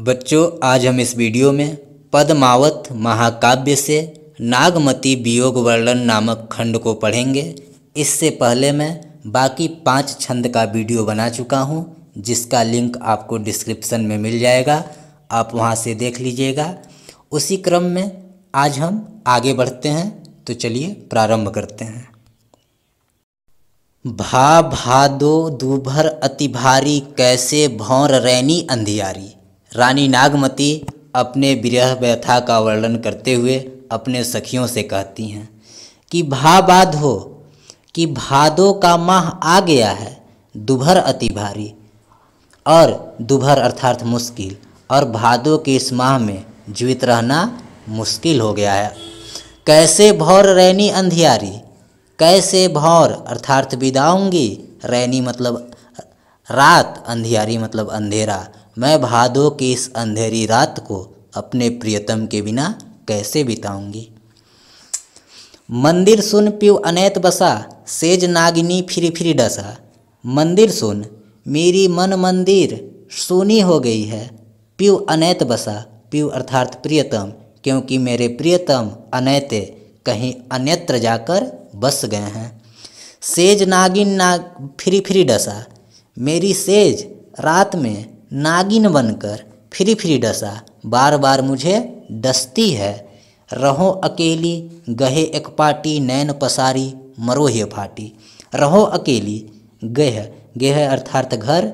बच्चों आज हम इस वीडियो में पद्मावत महाकाव्य से नागमती वियोग वर्णन नामक खंड को पढ़ेंगे इससे पहले मैं बाकी पाँच छंद का वीडियो बना चुका हूँ जिसका लिंक आपको डिस्क्रिप्शन में मिल जाएगा आप वहाँ से देख लीजिएगा उसी क्रम में आज हम आगे बढ़ते हैं तो चलिए प्रारंभ करते हैं भा भादो दुभर अति भारी कैसे भौर रैनी अंधियारी रानी नागमती अपने विरह व्यथा का वर्णन करते हुए अपने सखियों से कहती हैं कि भा बाध हो कि भादो का माह आ गया है दुभर अति भारी और दुभर अर्थात मुश्किल और भादो के इस माह में जीवित रहना मुश्किल हो गया है कैसे भौर रैनी अंधियारी कैसे भौर अर्थात बिदाऊंगी रैनी मतलब रात अंधियारी मतलब अंधेरा मैं भादों की इस अंधेरी रात को अपने प्रियतम के बिना कैसे बिताऊंगी मंदिर सुन पिव अनैत बसा सेज नागिनी फिर फिर डसा मंदिर सुन मेरी मन मंदिर सोनी हो गई है पिव अनैत बसा पिव अर्थात प्रियतम क्योंकि मेरे प्रियतम अनैते कहीं अन्यत्र जाकर बस गए हैं सेज नागिन नाग फिरी फिरी डसा मेरी सेज रात में नागिन बनकर फ्री फ्री डसा बार बार मुझे डसती है रहो अकेली गहे एक पाटी नैन पसारी मरो ये फाटी रहो अकेली गह गह अर्थात घर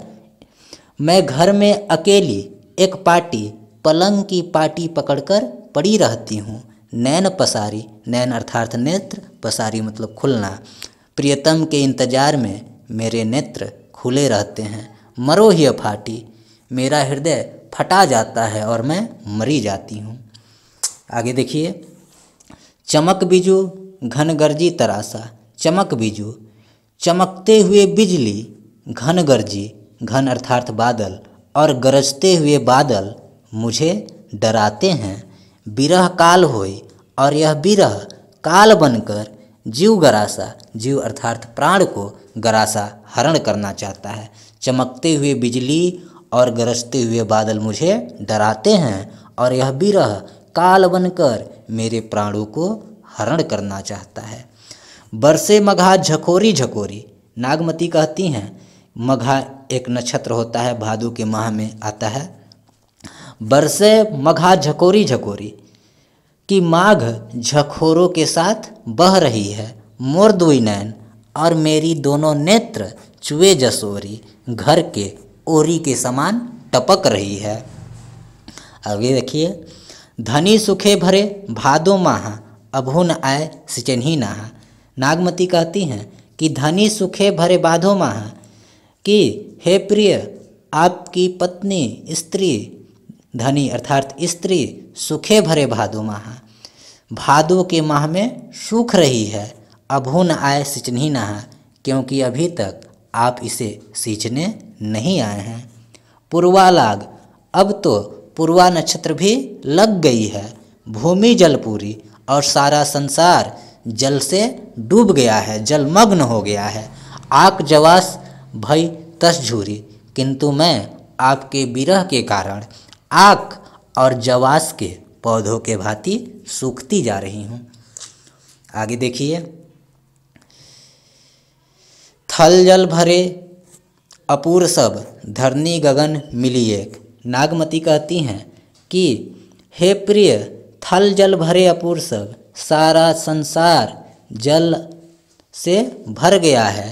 मैं घर में अकेली एक पाटी पलंग की पाटी पकड़कर पड़ी रहती हूँ नैन पसारी नैन अर्थात नेत्र पसारी मतलब खुलना प्रियतम के इंतजार में मेरे नेत्र खुले रहते हैं मरो ही फाटी मेरा हृदय फटा जाता है और मैं मरी जाती हूँ आगे देखिए चमक बिजू घन गर्जी तरासा चमक बिजू चमकते हुए बिजली घन गर्जी घन अर्थार्थ बादल और गरजते हुए बादल मुझे डराते हैं विरह काल होए और यह विरह काल बनकर जीव गरासा जीव अर्थार्थ प्राण को गरासा हरण करना चाहता है चमकते हुए बिजली और गरजते हुए बादल मुझे डराते हैं और यह विरह काल बनकर मेरे प्राणों को हरण करना चाहता है बरसे मघा झकोरी झकोरी नागमती कहती हैं मघा एक नक्षत्र होता है भादु के माह में आता है बरसे मघा झकोरी झकोरी कि माघ झकोरों के साथ बह रही है मोर दुई नैन और मेरी दोनों नेत्र चुए जसोरी घर के ओरी के समान टपक रही है आगे देखिए धनी सुखे भरे भादो माह अभुन आय सिचनही ही नाह नागमती कहती हैं कि धनी सुखे भरे बाधो माह कि हे प्रिय आपकी पत्नी स्त्री धनी अर्थात स्त्री सुखे भरे भादो माह भादो के माह में सूख रही है अभुन आय आए सिंचनी नहा क्योंकि अभी तक आप इसे सींचने नहीं आए हैं पूर्वालाग अब तो पूर्वा नक्षत्र भी लग गई है भूमि जलपूरी और सारा संसार जल से डूब गया है जलमग्न हो गया है आक जवास भई तस झूरी किंतु मैं आपके विरह के कारण आक और जवास के पौधों के भांति सूखती जा रही हूँ आगे देखिए थल जल भरे अपूर सब धरनी गगन मिली एक नागमती कहती हैं कि हे प्रिय थल जल भरे अपूर सब सारा संसार जल से भर गया है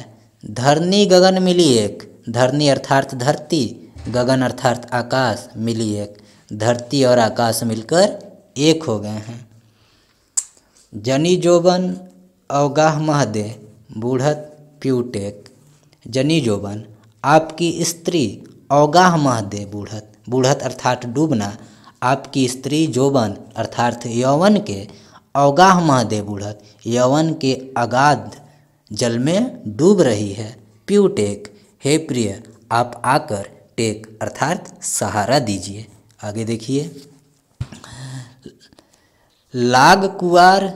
धरनी गगन मिली एक धरनी अर्थात धरती गगन अर्थात आकाश मिली एक धरती और आकाश मिलकर एक हो गए हैं जनी जोबन अवगाह महदे बूढ़त प्यूटेक जनी जोबन आपकी स्त्री अवगाह मह दे बूढ़त बूढ़त अर्थात डूबना आपकी स्त्री जोबन अर्थात यौवन के अवगाह मह दे बूढ़त यौवन के अगाध जल में डूब रही है प्यू टेक हे प्रिय आप आकर टेक अर्थात सहारा दीजिए आगे देखिए लाग कुआर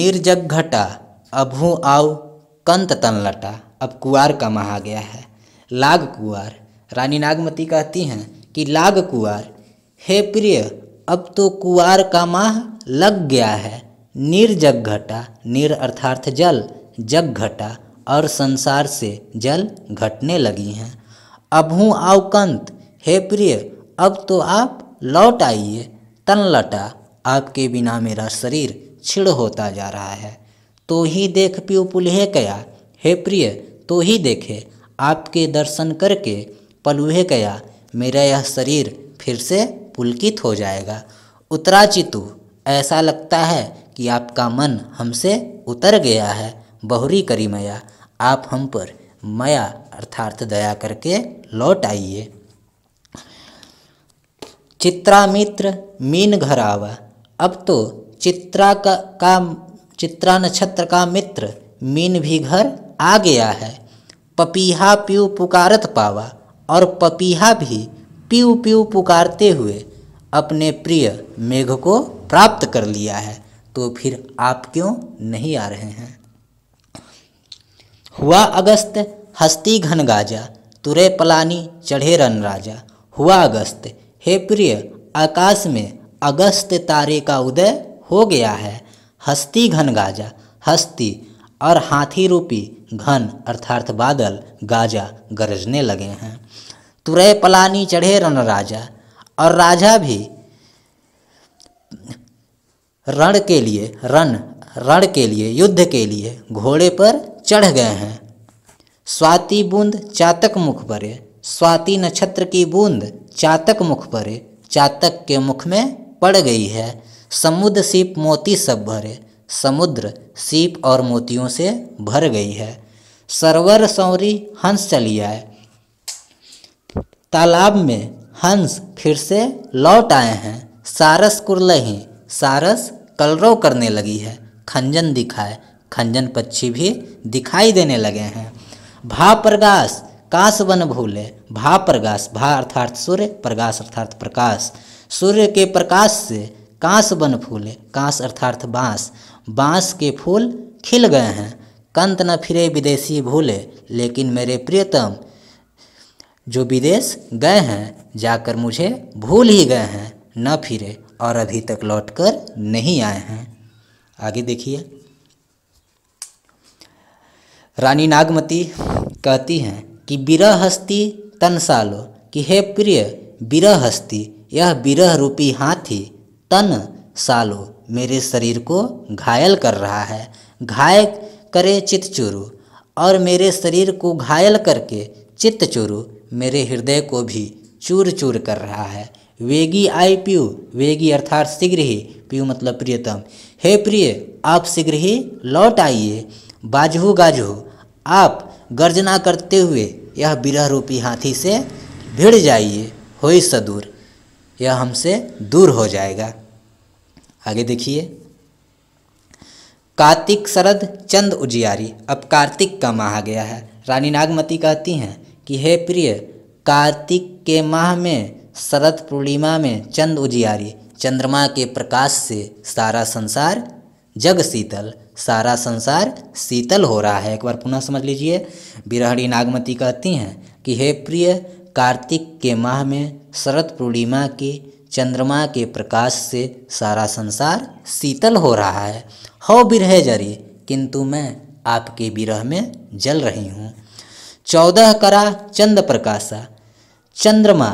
निर्जग घटा अभू आउ कंत तन लटा अब कुआर का महा गया है लाग कुआर रानी नागमती कहती हैं कि लाग कुआर हे प्रिय अब तो कुआर का माह लग गया है जग घटा निर अर्थार्थ जल जग घटा और संसार से जल घटने लगी हैं अब हूँ आवकंत हे प्रिय अब तो आप लौट आइए तन लटा आपके बिना मेरा शरीर छिड़ होता जा रहा है तो ही देख पियो पुलहे कया हे प्रिय तो ही देखे आपके दर्शन करके पलुहे गया मेरा यह शरीर फिर से पुलकित हो जाएगा उतरा चितु ऐसा लगता है कि आपका मन हमसे उतर गया है बहुरी करी मया आप हम पर मया अर्थार्थ दया करके लौट आइए चित्रा मित्र मीन घर आवा अब तो चित्रा का, का चित्रा नक्षत्र का मित्र मीन भी घर आ गया है पपीहा पीऊ पुकारत पावा और पपीहा भी पीऊ पीऊ पुकारते हुए अपने प्रिय मेघ को प्राप्त कर लिया है तो फिर आप क्यों नहीं आ रहे हैं हुआ अगस्त हस्ती घन गाजा तुरे पलानी चढ़े रन राजा हुआ अगस्त हे प्रिय आकाश में अगस्त तारे का उदय हो गया है हस्ती घन गाजा हस्ती और हाथी रूपी घन अर्थार्थ बादल गाजा गरजने लगे हैं तुरय पलानी चढ़े रण राजा और राजा भी रण के लिए रण रण के लिए युद्ध के लिए घोड़े पर चढ़ गए हैं स्वाति बूंद चातक मुख परे स्वाति नक्षत्र की बूंद चातक मुख परे चातक के मुख में पड़ गई है समुद्र सिप मोती सब भरे समुद्र सीप और मोतियों से भर गई है सरवर सौरी हंस चली आए तालाब में हंस फिर से लौट आए हैं सारस कुरलही सारस कलरव करने लगी है खंजन दिखाए खंजन पक्षी भी दिखाई देने लगे हैं भा प्रकाश कांस वन भूले भा प्रकाश भा अर्थात सूर्य प्रकाश अर्थात प्रकाश सूर्य के प्रकाश से कांस बन फूले कांस अर्थात बांस बाँस के फूल खिल गए हैं कंत न फिरे विदेशी भूले लेकिन मेरे प्रियतम जो विदेश गए हैं जाकर मुझे भूल ही गए हैं न फिरे और अभी तक लौट कर नहीं आए हैं आगे देखिए रानी नागमती कहती हैं कि बिरह हस्ती तन सालो कि हे प्रिय बिरह हस्ती यह बिरह रूपी हाथी तन सालो मेरे शरीर को घायल कर रहा है घाय करे चित चूरू और मेरे शरीर को घायल करके चित्त चूरू मेरे हृदय को भी चूर चूर कर रहा है वेगी आई पीयू वेगी अर्थात शीघ्र ही पीयू मतलब प्रियतम हे प्रिय आप शीघ्र ही लौट आइए बाजहू गाजहू आप गर्जना करते हुए यह बिरह रूपी हाथी से भिड़ जाइए हो सदूर यह हमसे दूर हो जाएगा आगे देखिए कार्तिक शरद चंद उजियारी अब कार्तिक का माह आ गया है रानी नागमती कहती हैं कि हे प्रिय कार्तिक के माह में शरद पूर्णिमा में चंद उजियारी चंद्रमा के प्रकाश से सारा संसार जग शीतल सारा संसार शीतल हो रहा है एक बार पुनः समझ लीजिए बिरहड़ी नागमती कहती हैं कि हे प्रिय कार्तिक के माह में शरद पूर्णिमा की चंद्रमा के प्रकाश से सारा संसार शीतल हो रहा है हौ बिरह जरी किंतु मैं आपके विरह में जल रही हूँ चौदह करा चंद प्रकाशा चंद्रमा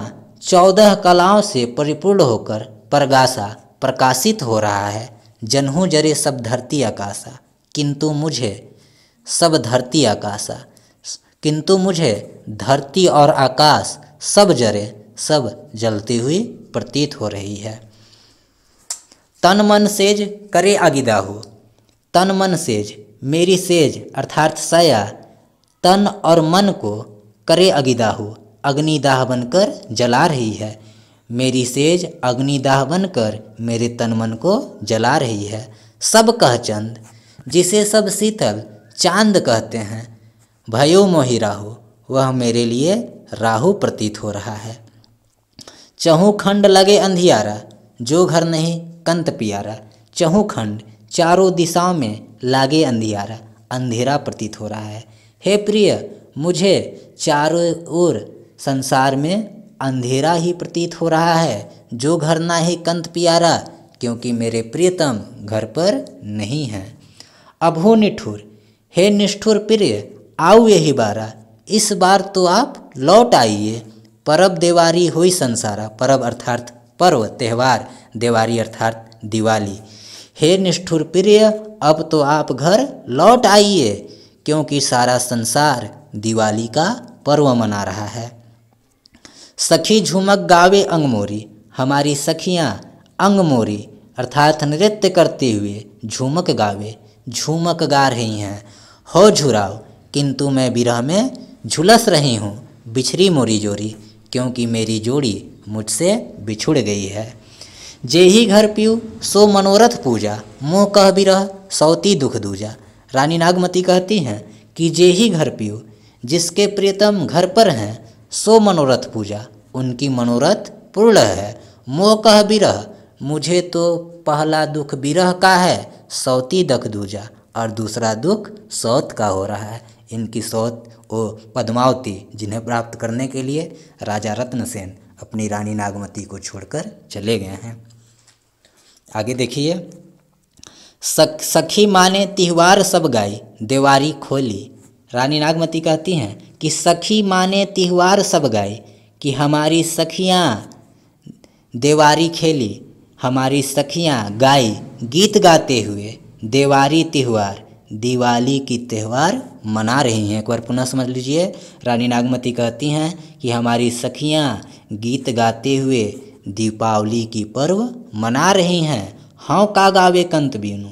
चौदह कलाओं से परिपूर्ण होकर प्रगाशा प्रकाशित हो रहा है जन्हू जरे सब धरती आकाशा किंतु मुझे सब धरती आकाशा किंतु मुझे धरती और आकाश सब जरे सब जलती हुई प्रतीत हो रही है तन मन सेज करे हो तन मन सेज मेरी सेज अर्थात साया तन और मन को करे अगिदाहु अग्निदाह बनकर जला रही है मेरी सेज अग्निदाह बनकर मेरे तन मन को जला रही है सब कह चंद जिसे सब शीतल चांद कहते हैं भयो मोहि राहु वह मेरे लिए राहु प्रतीत हो रहा है चहु खंड लगे अंधियारा जो घर नहीं कंत पियारा चहू खंड चारों दिशाओं में लागे अंधियारा अंधेरा प्रतीत हो रहा है हे प्रिय मुझे चारों ओर संसार में अंधेरा ही प्रतीत हो रहा है जो घर ना ही कंत पियारा क्योंकि मेरे प्रियतम घर पर नहीं हैं अब हो निठुर हे निष्ठुर प्रिय आओ यही बारा इस बार तो आप लौट आइए परब देवारी हुई संसारा परब अर्थात पर्व त्यौहार देवारी अर्थात दिवाली हे निष्ठुर प्रिय अब तो आप घर लौट आइए क्योंकि सारा संसार दिवाली का पर्व मना रहा है सखी झुमक गावे अंगमोरी हमारी सखियाँ अंगमोरी अर्थात नृत्य करते हुए झुमक गावे झूमक गा रही हैं हो झुराव किंतु मैं विरह में झुलस रही हूँ बिछरी मोरी जोरी क्योंकि मेरी जोड़ी मुझसे बिछुड़ गई है जे ही घर पीऊ सो मनोरथ पूजा मुँह कह रह सौती दुख दूजा रानी नागमती कहती हैं कि जे ही घर पीऊ जिसके प्रियतम घर पर हैं सो मनोरथ पूजा उनकी मनोरथ पूर्ण है मोह कह बिरह मुझे तो पहला दुख बिरह का है सौती दख दूजा और दूसरा दुख सौत का हो रहा है इनकी सौत और पद्मावती जिन्हें प्राप्त करने के लिए राजा रत्नसेन अपनी रानी नागमती को छोड़कर चले गए हैं आगे देखिए सख सखी माने तिहवार सब गाई देवारी खोली रानी नागमती कहती हैं कि सखी माने तिहवार सब गाई कि हमारी सखियाँ देवारी खेली हमारी सखियाँ गाई गीत गाते हुए देवारी तिहवार दिवाली की त्यौहार मना रही हैं एक बार पुनः समझ लीजिए रानी नागमती कहती हैं कि हमारी सखियाँ गीत गाते हुए दीपावली की पर्व मना रही हैं हाँ का गावे कंत बिनु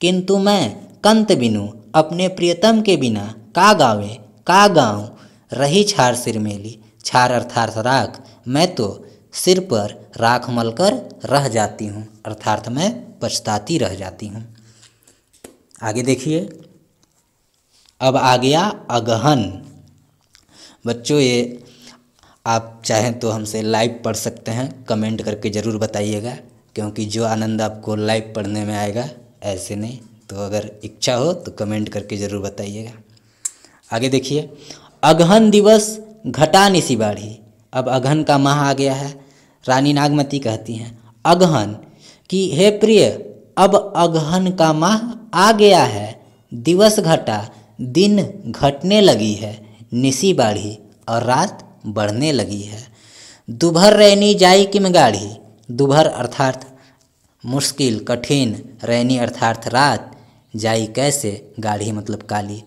किंतु मैं कंत बिनु अपने प्रियतम के बिना का गावे का गाऊँ रही छार सिर मेली छार अर्थार्थ राख मैं तो सिर पर राख मलकर रह जाती हूँ अर्थार्थ मैं पछताती रह जाती हूँ आगे देखिए अब आ गया अगहन बच्चों ये आप चाहें तो हमसे लाइव पढ़ सकते हैं कमेंट करके ज़रूर बताइएगा क्योंकि जो आनंद आपको लाइव पढ़ने में आएगा ऐसे नहीं तो अगर इच्छा हो तो कमेंट करके ज़रूर बताइएगा आगे देखिए अगहन दिवस घटा बाढ़ी अब अगहन का माह आ गया है रानी नागमती कहती हैं अगहन कि हे प्रिय अब अगहन का माह आ गया है दिवस घटा दिन घटने लगी है निशी बाढ़ी और रात बढ़ने लगी है दुभर रहनी जाई किम गाढ़ी दुभर अर्थात मुश्किल कठिन रहनी अर्थात रात जाई कैसे गाढ़ी मतलब काली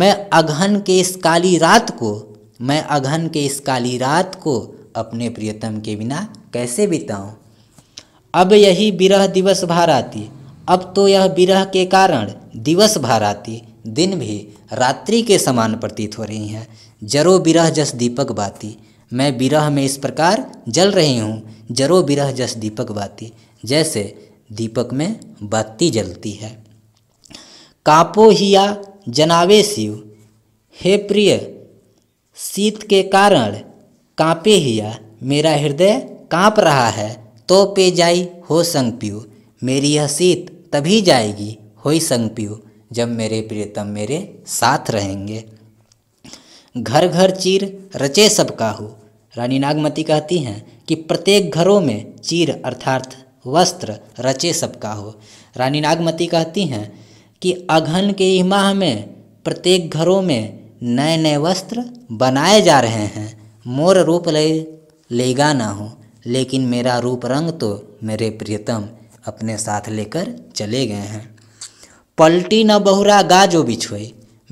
मैं अगहन के इस काली रात को मैं अगहन के इस काली रात को अपने प्रियतम के बिना कैसे बिताऊं अब यही विरह दिवस भार आती अब तो यह विरह के कारण दिवस भाराती दिन भी रात्रि के समान प्रतीत हो रही हैं जरो विरह जस दीपक बाती मैं विरह में इस प्रकार जल रही हूँ जरो विरह जस दीपक बाती जैसे दीपक में बाती जलती है कापो हिया जनावे शिव हे प्रिय शीत के कारण काँपे हिया मेरा हृदय काँप रहा है तो पे जाई हो संग पियो मेरी यह शीत तभी जाएगी होई संग पियो जब मेरे प्रियतम मेरे साथ रहेंगे घर घर चीर रचे सबका हो रानी नागमती कहती हैं कि प्रत्येक घरों में चीर अर्थात वस्त्र रचे सबका हो रानी नागमती कहती हैं कि अघन के माह में प्रत्येक घरों में नए नए वस्त्र बनाए जा रहे हैं मोर रूप ले लेगा ना हो लेकिन मेरा रूप रंग तो मेरे प्रियतम अपने साथ लेकर चले गए हैं पलटी न बहुरा गा जो बिछोए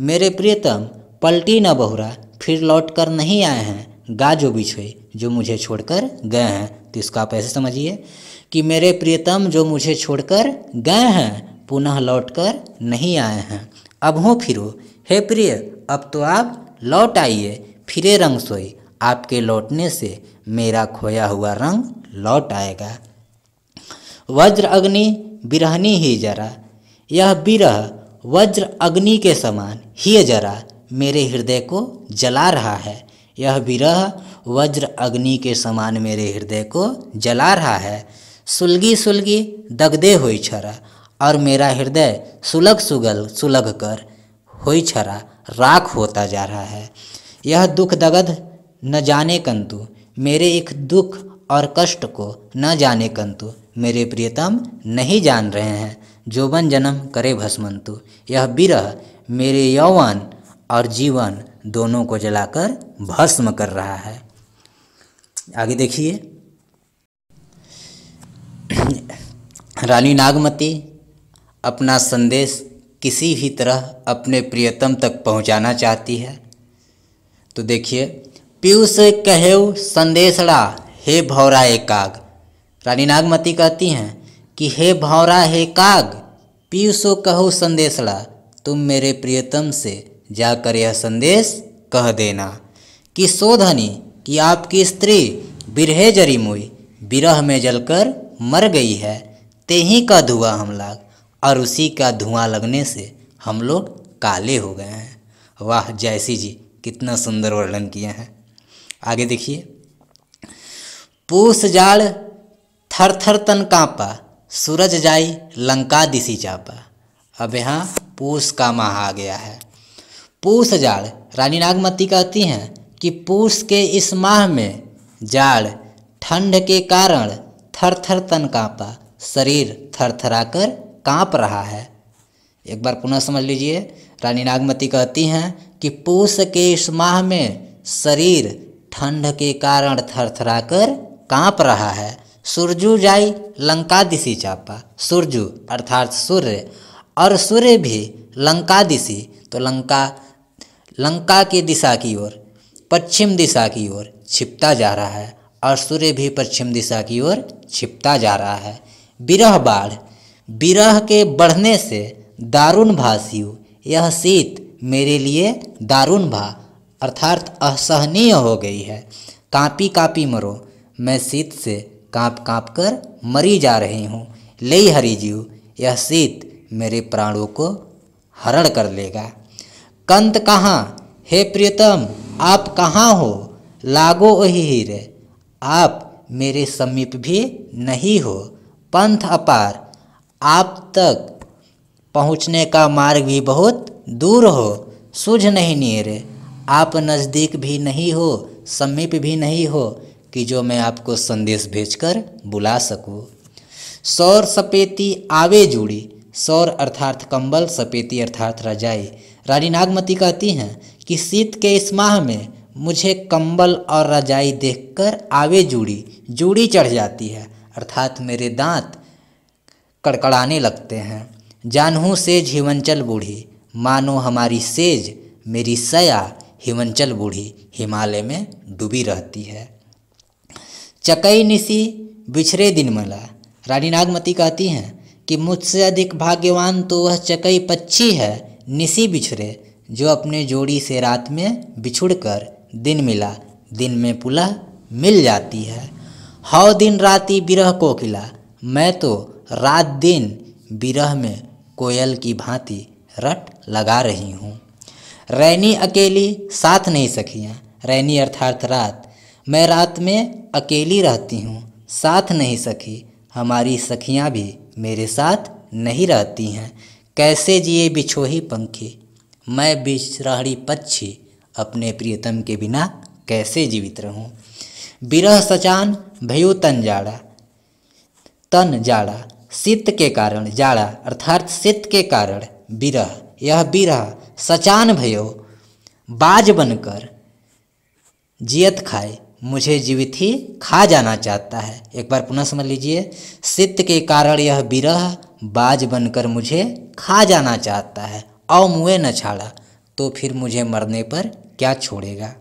मेरे प्रियतम पलटी न बहुरा फिर लौट कर नहीं आए हैं गा जो बिछोए जो मुझे छोड़कर गए हैं तो इसको आप ऐसे समझिए कि मेरे प्रियतम जो मुझे छोड़कर गए हैं पुनः लौट कर नहीं आए हैं अब हो फिरो हे प्रिय अब तो आप लौट आइए फिरे रंग सोई आपके लौटने से मेरा खोया हुआ रंग लौट आएगा वज्र अग्नि बिरहनी ही जरा यह बिरह वज्र अग्नि के समान ही जरा मेरे हृदय को जला रहा है यह विरह वज्र अग्नि के समान मेरे हृदय को जला रहा है सुलगी सुलगी दगदे हुई छरा और मेरा हृदय सुलग सुगल सुलग कर हुई छरा राख होता जा रहा है यह दुख दगद न जाने कंतु मेरे एक दुख और कष्ट को न जाने कंतु मेरे प्रियतम नहीं जान रहे हैं जोबन जन्म करे भस्मंतु यह विरह मेरे यौवन और जीवन दोनों को जलाकर भस्म कर रहा है आगे देखिए रानी नागमती अपना संदेश किसी भी तरह अपने प्रियतम तक पहुंचाना चाहती है तो देखिए पीयूष कहेव संदेशड़ा हे भौरा एकाग रानी नागमती कहती हैं कि हे भौरा हे काग सो कहो संदेशला तुम मेरे प्रियतम से जाकर यह संदेश कह देना कि सोधनी कि आपकी स्त्री बिरहे जरीमुई बिरह में जलकर मर गई है ही का धुआं हम लाग और उसी का धुआं लगने से हम लोग काले हो गए हैं वाह जैसी जी कितना सुंदर वर्णन किए हैं आगे देखिए पूस जाड़ थर थर तन कांपा सूरज जाई लंका दिसी चापा अब यहाँ पूस का माह आ गया है पूस जाड़ रानी नागमती कहती हैं कि पूस के इस माह में जाड़ ठंड के कारण थर थर तन कांपा शरीर थर थरा कर काँप रहा है एक बार पुनः समझ लीजिए रानी नागमती कहती हैं कि पूस के इस माह में शरीर ठंड के कारण थर थरा कर काँप रहा है सूर्यु जाई लंका दिशी चापा सूर्यु अर्थात सूर्य और सूर्य भी लंका दिशी तो लंका लंका की दिशा की ओर पश्चिम दिशा की ओर छिपता जा रहा है और सूर्य भी पश्चिम दिशा की ओर छिपता जा रहा है विरह बाढ़ विरह के बढ़ने से दारुण भाषी यह शीत मेरे लिए दारुण भा अर्थात असहनीय हो गई है काँपी कापी मरो मैं शीत से कांप कांप कर मरी जा रही हूँ ले हरि जीव यह शीत मेरे प्राणों को हरण कर लेगा कंत कहाँ हे प्रियतम आप कहाँ हो लागो वही रे आप मेरे समीप भी नहीं हो पंथ अपार आप तक पहुँचने का मार्ग भी बहुत दूर हो सूझ नहीं नीर आप नज़दीक भी नहीं हो समीप भी नहीं हो कि जो मैं आपको संदेश भेजकर बुला सकूँ सौर सपेती आवे जुड़ी सौर अर्थात कंबल सपेती अर्थात रजाई रानी नागमती कहती हैं कि शीत के इस माह में मुझे कंबल और रजाई देखकर आवे जुड़ी जूड़ी चढ़ जाती है अर्थात मेरे दांत कड़कड़ाने लगते हैं जानहूँ सेज हिमंचल बूढ़ी मानो हमारी सेज मेरी सया हिमंचल बूढ़ी हिमालय में डूबी रहती है चकई निसी बिछड़े दिन मला रानी नागमती कहती हैं कि मुझसे अधिक भाग्यवान तो वह चकई पक्षी है निसी बिछड़े जो अपने जोड़ी से रात में बिछुड़ कर दिन मिला दिन में पुलह मिल जाती है हौ दिन राती बिरह कोकिला मैं तो रात दिन बिरह में कोयल की भांति रट लगा रही हूँ रैनी अकेली साथ नहीं सखियाँ रैनी अर्थात रात मैं रात में अकेली रहती हूँ साथ नहीं सखी हमारी सखियाँ भी मेरे साथ नहीं रहती हैं कैसे जिए बिछोही पंखी मैं बिछराड़ी पक्षी अपने प्रियतम के बिना कैसे जीवित रहूं बिरह सचान भयो तन जाड़ा तन जाड़ा शीत के कारण जाड़ा अर्थात शीत के कारण बिरह यह बिरह सचान भयो बाज बनकर जियत खाए मुझे जीवित ही खा जाना चाहता है एक बार पुनः समझ लीजिए सित के कारण यह विरह बाज बनकर मुझे खा जाना चाहता है औ मुए न छाड़ा तो फिर मुझे मरने पर क्या छोड़ेगा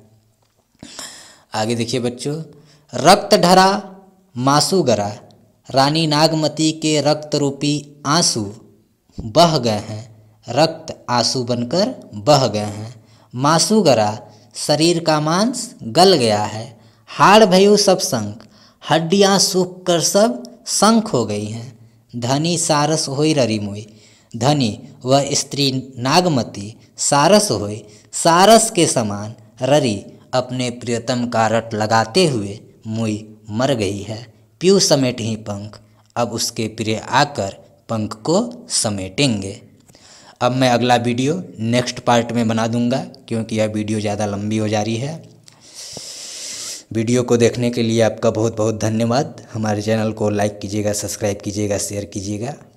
आगे देखिए बच्चों रक्त ढरा मासू गरा रानी नागमती के रक्त रूपी आंसू बह गए हैं रक्त आंसू बनकर बह गए हैं मासू गरा शरीर का मांस गल गया है हाड़ भयु सब संक हड्डियाँ सूख कर सब संख हो गई हैं धनी सारस हो ररी धनी वह स्त्री नागमती सारस हो सारस के समान ररी अपने प्रियतम का रट लगाते हुए मुई मर गई है प्यू समेट ही पंख अब उसके प्रिय आकर पंख को समेटेंगे अब मैं अगला वीडियो नेक्स्ट पार्ट में बना दूंगा क्योंकि यह वीडियो ज़्यादा लंबी हो जा रही है वीडियो को देखने के लिए आपका बहुत बहुत धन्यवाद हमारे चैनल को लाइक कीजिएगा सब्सक्राइब कीजिएगा शेयर कीजिएगा